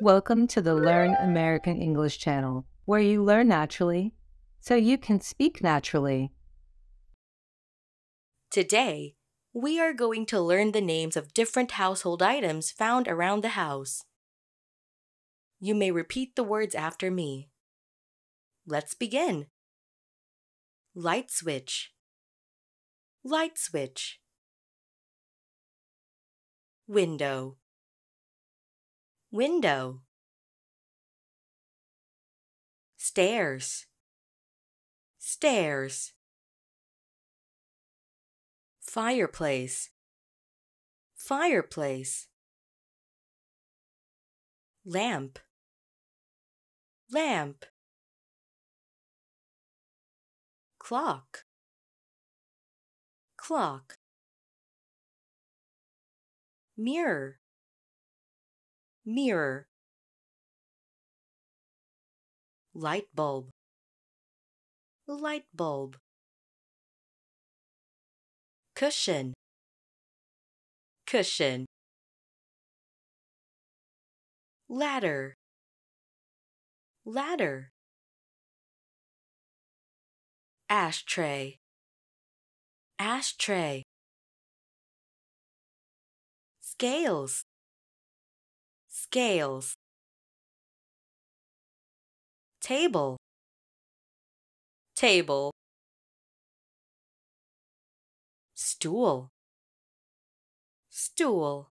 Welcome to the Learn American English channel, where you learn naturally so you can speak naturally. Today, we are going to learn the names of different household items found around the house. You may repeat the words after me. Let's begin. Light switch. Light switch. Window window stairs stairs fireplace fireplace lamp lamp clock clock mirror mirror light bulb light bulb cushion cushion ladder ladder ashtray ashtray scales scales table table stool stool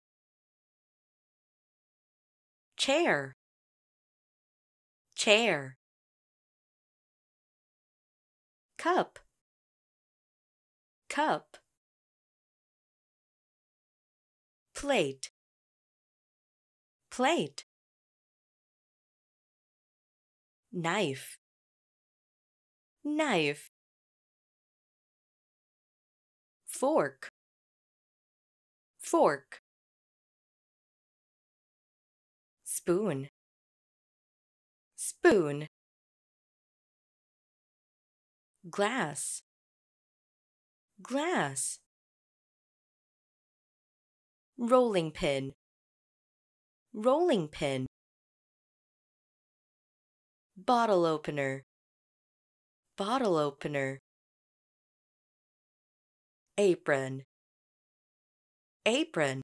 chair chair cup cup plate plate knife knife fork fork spoon spoon glass glass rolling pin rolling pin, bottle opener, bottle opener, apron, apron,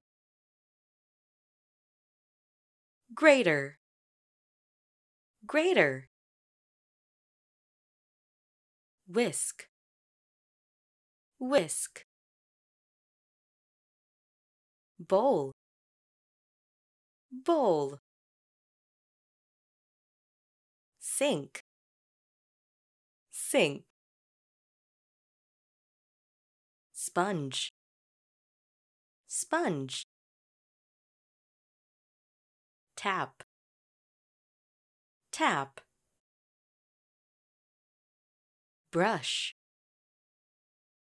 greater, greater, whisk, whisk, bowl, bowl sink sink sponge sponge tap tap brush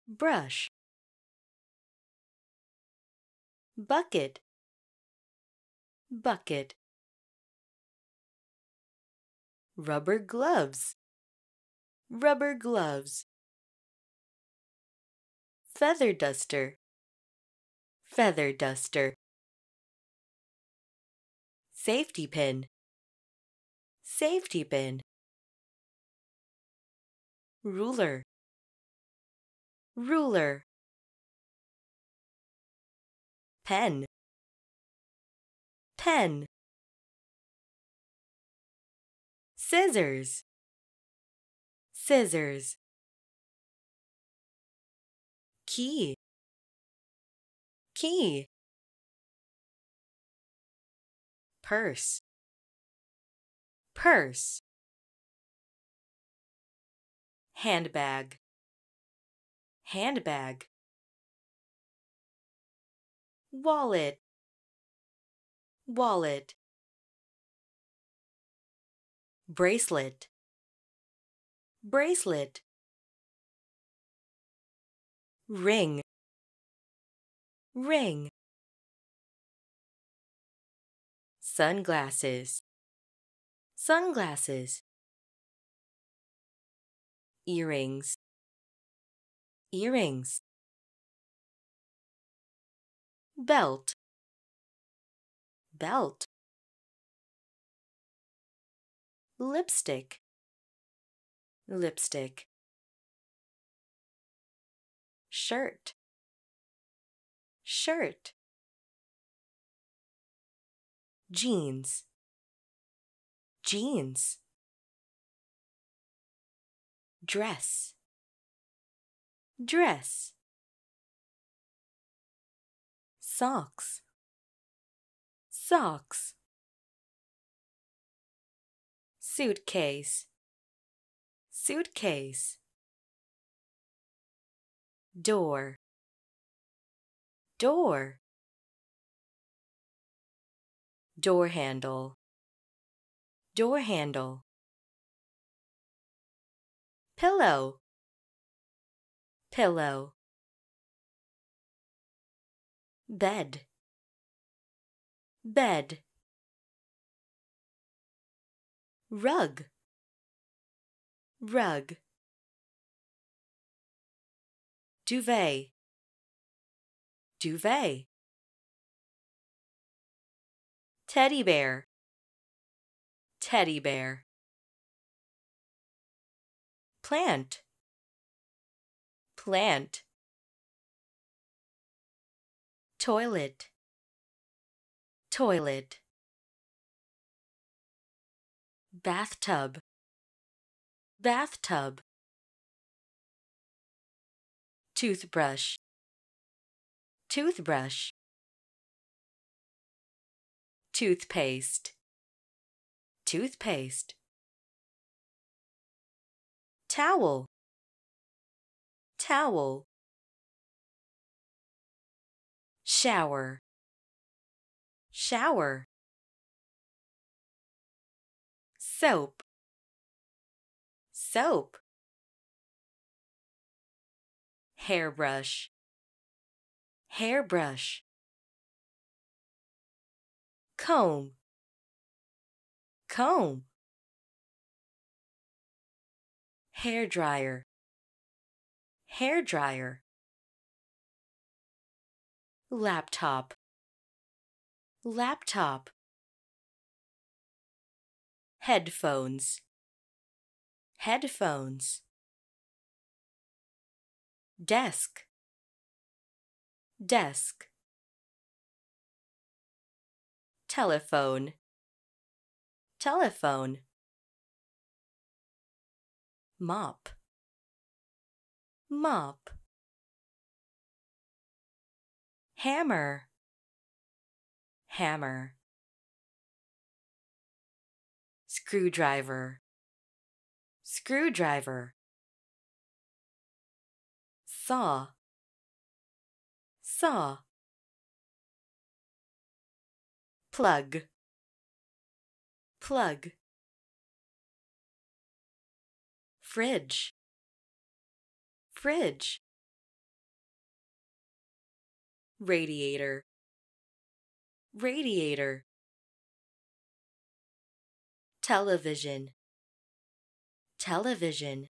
brush bucket bucket rubber gloves rubber gloves feather duster feather duster safety pin safety pin ruler ruler pen pen scissors scissors key key purse purse handbag handbag wallet wallet bracelet bracelet ring ring sunglasses sunglasses earrings earrings belt belt lipstick lipstick shirt shirt jeans jeans dress dress socks socks suitcase suitcase door door door handle door handle pillow pillow bed bed rug rug duvet duvet teddy bear teddy bear plant plant toilet toilet bathtub bathtub toothbrush toothbrush toothpaste toothpaste towel towel shower shower soap soap hairbrush hairbrush comb comb hair dryer hair dryer laptop laptop headphones headphones desk desk telephone telephone mop mop hammer hammer screwdriver screwdriver saw saw plug plug fridge fridge radiator radiator television television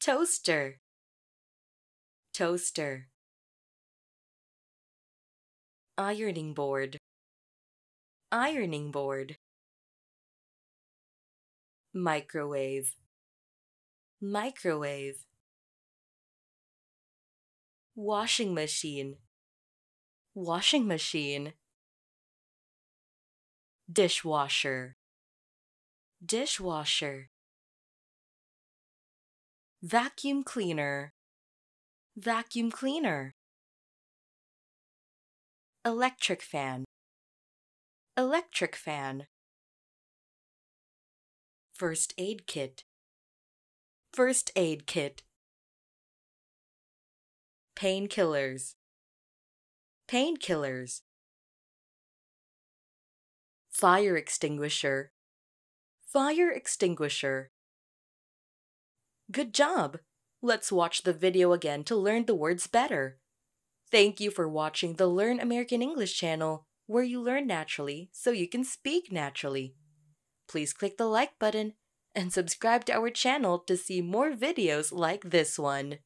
toaster toaster ironing board ironing board microwave microwave washing machine washing machine dishwasher dishwasher vacuum cleaner vacuum cleaner electric fan electric fan first aid kit first aid kit painkillers painkillers, fire extinguisher, fire extinguisher. Good job! Let's watch the video again to learn the words better. Thank you for watching the Learn American English channel, where you learn naturally so you can speak naturally. Please click the like button and subscribe to our channel to see more videos like this one.